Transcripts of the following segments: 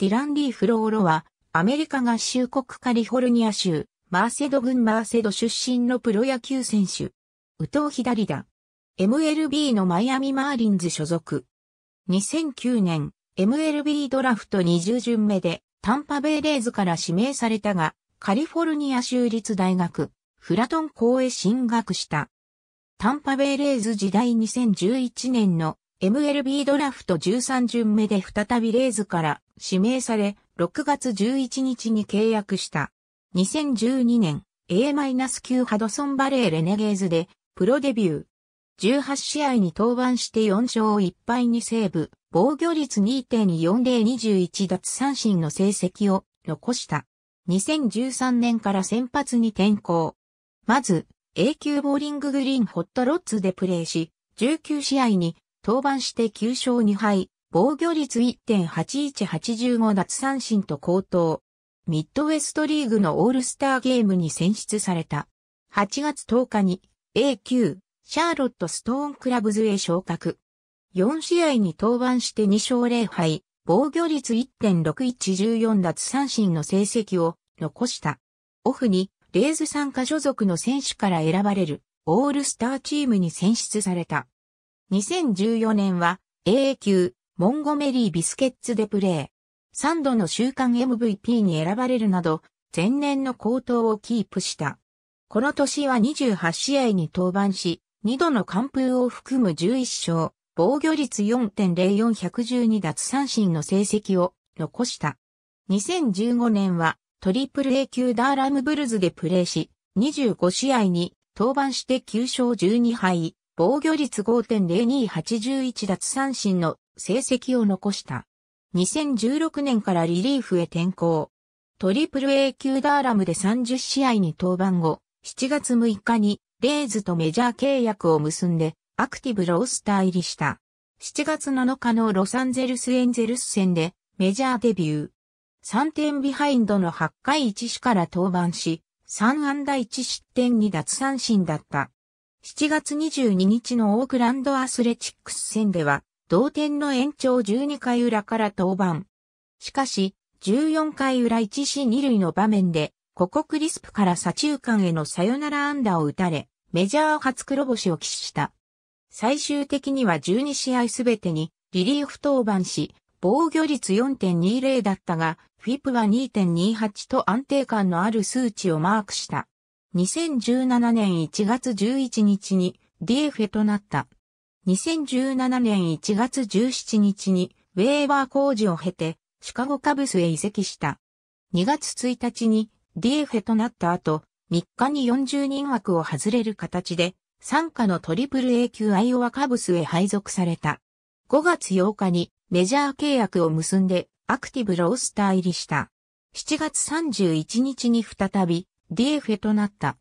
ディラン・リー・フローロは、アメリカ合衆国カリフォルニア州、マーセド郡マーセド出身のプロ野球選手。右投左打。MLB のマイアミマーリンズ所属。2009年、MLB ドラフト20巡目で、タンパベイレーズから指名されたが、カリフォルニア州立大学、フラトン校へ進学した。タンパベイレーズ時代2011年の MLB ドラフト13巡目で再びレイズから指名され、6月11日に契約した。2012年 A-9 ハドソンバレーレネゲーズでプロデビュー。18試合に登板して4勝1敗にセーブ、防御率2.4021奪三振の成績を残した。2013年から先発に転向。まず、A 級ボーリンググリーンホットロッツでプレーし、19試合に登板して9勝2敗、防御率1.8185奪三振と高騰。ミッドウェストリーグのオールスターゲームに選出された。8月10日に A 級シャーロットストーンクラブズへ昇格。4試合に登板して2勝0敗、防御率1.6114奪三振の成績を残した。オフにレーズ参加所属の選手から選ばれるオールスターチームに選出された。2014年は AA 級モンゴメリー・ビスケッツでプレー。3度の週間 MVP に選ばれるなど、前年の高騰をキープした。この年は28試合に登板し、2度の完封を含む11勝、防御率4.0412奪三振の成績を残した。2015年はトリプル A 級ダーラムブルズでプレーし、25試合に登板して9勝12敗、防御率5.0281奪三振の成績を残した。2016年からリリーフへ転向。トリプル A 級ダーラムで30試合に登板後、7月6日にレイズとメジャー契約を結んでアクティブロースター入りした。7月7日のロサンゼルスエンゼルス戦でメジャーデビュー。3点ビハインドの8回1死から登板し、3安打1失点2奪三振だった。7月22日のオークランドアスレチックス戦では、同点の延長12回裏から登板。しかし、14回裏1死2塁の場面で、ここクリスプから左中間へのサヨナラ安打を打たれ、メジャー初黒星を喫した。最終的には12試合すべてにリリーフ登板し、防御率4.20だったが、フィップは2.28と安定感のある数値をマークした。2017年1月11日に d f ェとなった。2017年1月17日にウェーバー工事を経てシカゴカブスへ移籍した。2月1日に d f ェとなった後、3日に40人枠を外れる形で、参加の AAA 級アイオワカブスへ配属された。5月8日にメジャー契約を結んでアクティブロースター入りした。7月31日に再び d f ェとなった。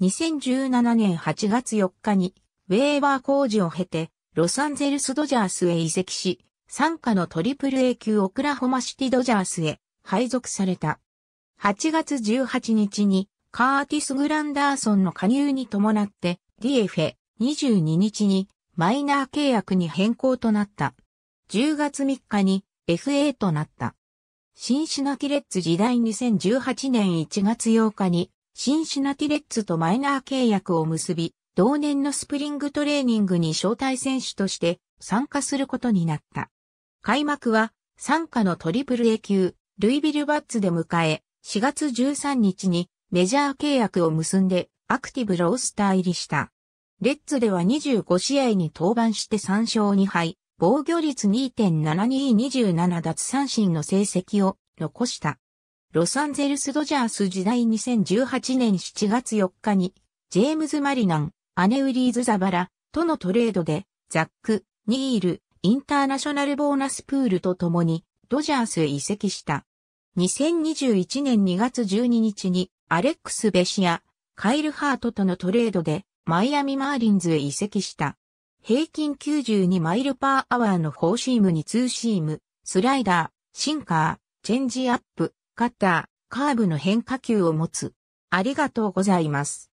2017年8月4日に、ウェーバー工事を経て、ロサンゼルスドジャースへ移籍し、参加のトリプル A 級オクラホマシティドジャースへ配属された。8月18日にカーティス・グランダーソンの加入に伴って d f ェ22日にマイナー契約に変更となった。10月3日に FA となった。新シナティレッツ時代2018年1月8日に、新シナティレッツとマイナー契約を結び、同年のスプリングトレーニングに招待選手として参加することになった。開幕は、参加のトリプル A 級、ルイビルバッツで迎え、4月13日にメジャー契約を結んでアクティブロースター入りした。レッツでは25試合に登板して3勝2敗、防御率2.7227奪三振の成績を残した。ロサンゼルスドジャース時代2018年7月4日に、ジェームズ・マリナン、アネウリーズ・ザバラ、とのトレードで、ザック、ニール、インターナショナルボーナスプールと共に、ドジャースへ移籍した。2021年2月12日に、アレックス・ベシア、カイル・ハートとのトレードで、マイアミ・マーリンズへ移籍した。平均92マイルパーアワーのフォーシームにツーシーム、スライダー、シンカー、チェンジアップ、カッター、カーブの変化球を持つ。ありがとうございます。